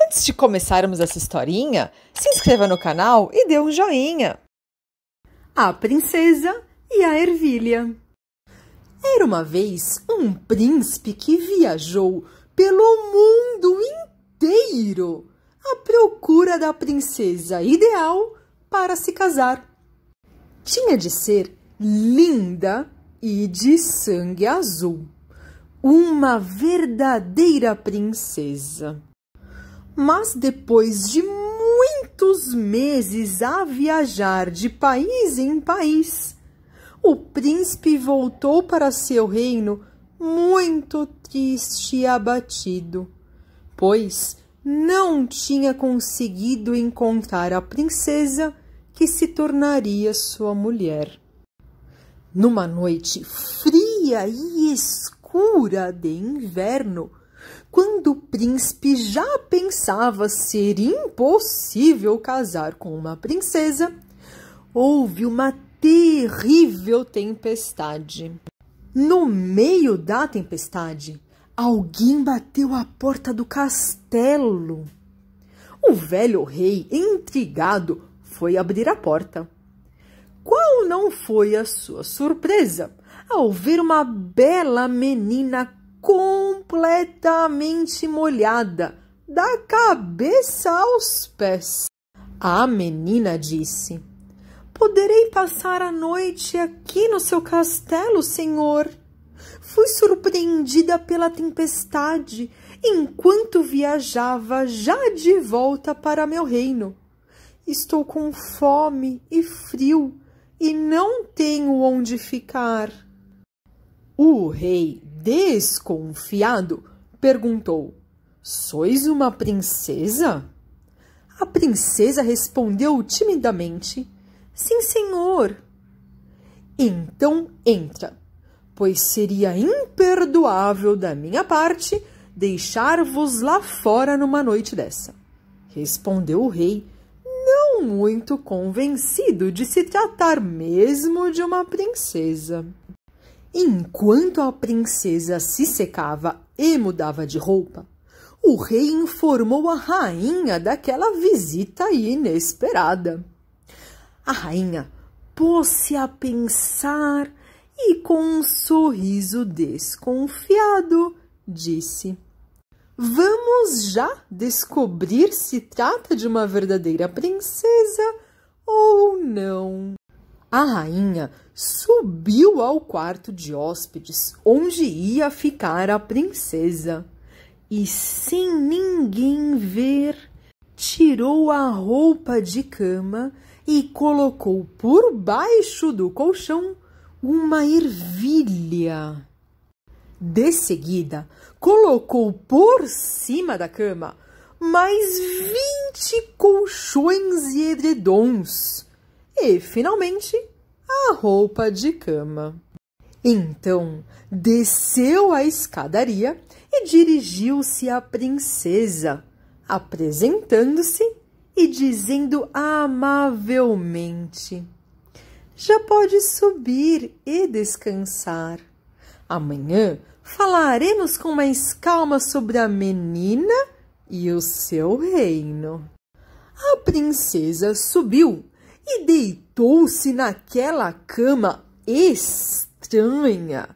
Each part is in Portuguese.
Antes de começarmos essa historinha, se inscreva no canal e dê um joinha. A princesa e a ervilha. Era uma vez um príncipe que viajou pelo mundo inteiro à procura da princesa ideal para se casar. Tinha de ser linda e de sangue azul uma verdadeira princesa. Mas depois de muitos meses a viajar de país em país, o príncipe voltou para seu reino muito triste e abatido, pois não tinha conseguido encontrar a princesa que se tornaria sua mulher. Numa noite fria e escura, secura de inverno, quando o príncipe já pensava ser impossível casar com uma princesa, houve uma terrível tempestade. No meio da tempestade, alguém bateu à porta do castelo. O velho rei, intrigado, foi abrir a porta. Qual não foi a sua surpresa ao ouvir uma bela menina completamente molhada, da cabeça aos pés. A menina disse: Poderei passar a noite aqui no seu castelo, senhor. Fui surpreendida pela tempestade enquanto viajava já de volta para meu reino. Estou com fome e frio e não tenho onde ficar. O rei, desconfiado, perguntou: Sois uma princesa? A princesa respondeu timidamente: Sim, senhor. Então entra, pois seria imperdoável da minha parte deixar-vos lá fora numa noite dessa. Respondeu o rei, não muito convencido de se tratar mesmo de uma princesa. Enquanto a princesa se secava e mudava de roupa, o rei informou a rainha daquela visita inesperada. A rainha pôs-se a pensar e, com um sorriso desconfiado, disse: Vamos já descobrir se trata de uma verdadeira princesa ou não. A rainha subiu ao quarto de hóspedes, onde ia ficar a princesa, e sem ninguém ver, tirou a roupa de cama e colocou por baixo do colchão uma ervilha. De seguida, colocou por cima da cama mais vinte colchões e edredons e, finalmente, a roupa de cama. Então desceu a escadaria e dirigiu-se à princesa, apresentando-se e dizendo amavelmente: Já pode subir e descansar. Amanhã falaremos com mais calma sobre a menina e o seu reino. A princesa subiu e deitou-se naquela cama estranha,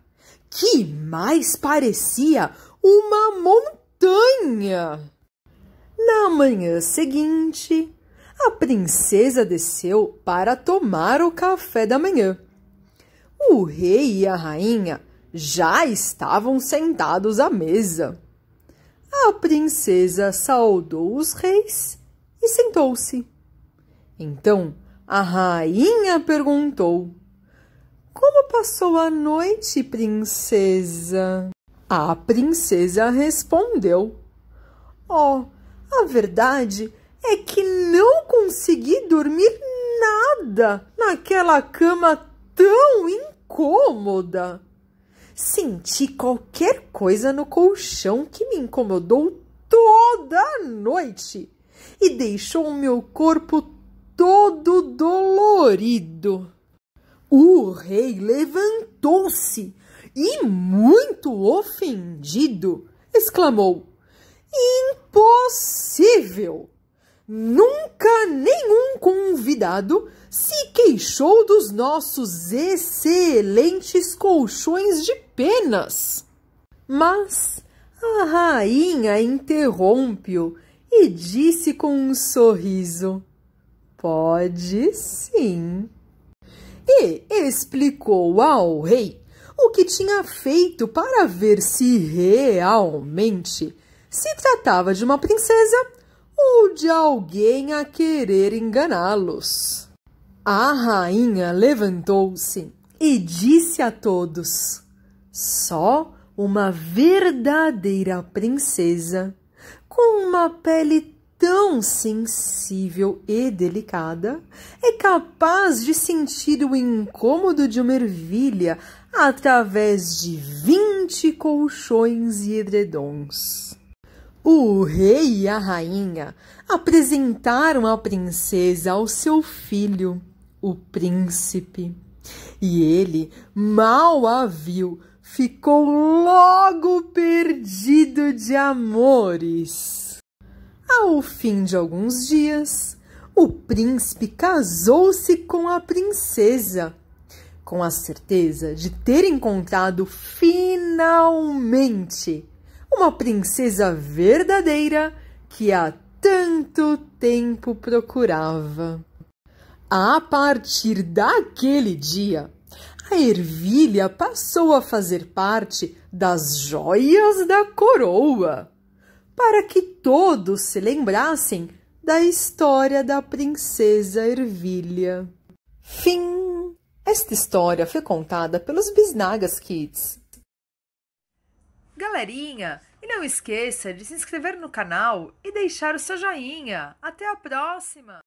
que mais parecia uma montanha. Na manhã seguinte, a princesa desceu para tomar o café da manhã. O rei e a rainha já estavam sentados à mesa. A princesa saudou os reis e sentou-se. Então a rainha perguntou: Como passou a noite, princesa? A princesa respondeu: Oh, a verdade é que não consegui dormir nada naquela cama tão incômoda. Senti qualquer coisa no colchão que me incomodou toda a noite e deixou o meu corpo todo dolorido. O rei levantou-se e, muito ofendido, exclamou: Impossível! Nunca nenhum convidado se queixou dos nossos excelentes colchões de penas. Mas a rainha interrompe-o e disse com um sorriso: Pode sim. E explicou ao rei o que tinha feito para ver se realmente se tratava de uma princesa ou de alguém a querer enganá-los. A rainha levantou-se e disse a todos: Só uma verdadeira princesa, com uma pele tão sensível e delicada é capaz de sentir o incômodo de uma ervilha através de 20 colchões e edredons. O rei e a rainha apresentaram a princesa ao seu filho, o príncipe, e ele mal a viu, ficou logo perdido de amores. Ao fim de alguns dias, o príncipe casou-se com a princesa, com a certeza de ter encontrado finalmente uma princesa verdadeira que há tanto tempo procurava. A partir daquele dia, a ervilha passou a fazer parte das joias da coroa para que todos se lembrassem da história da princesa Ervilha. Fim! Esta história foi contada pelos Bisnagas Kids. Galerinha, e não esqueça de se inscrever no canal e deixar o seu joinha. Até a próxima!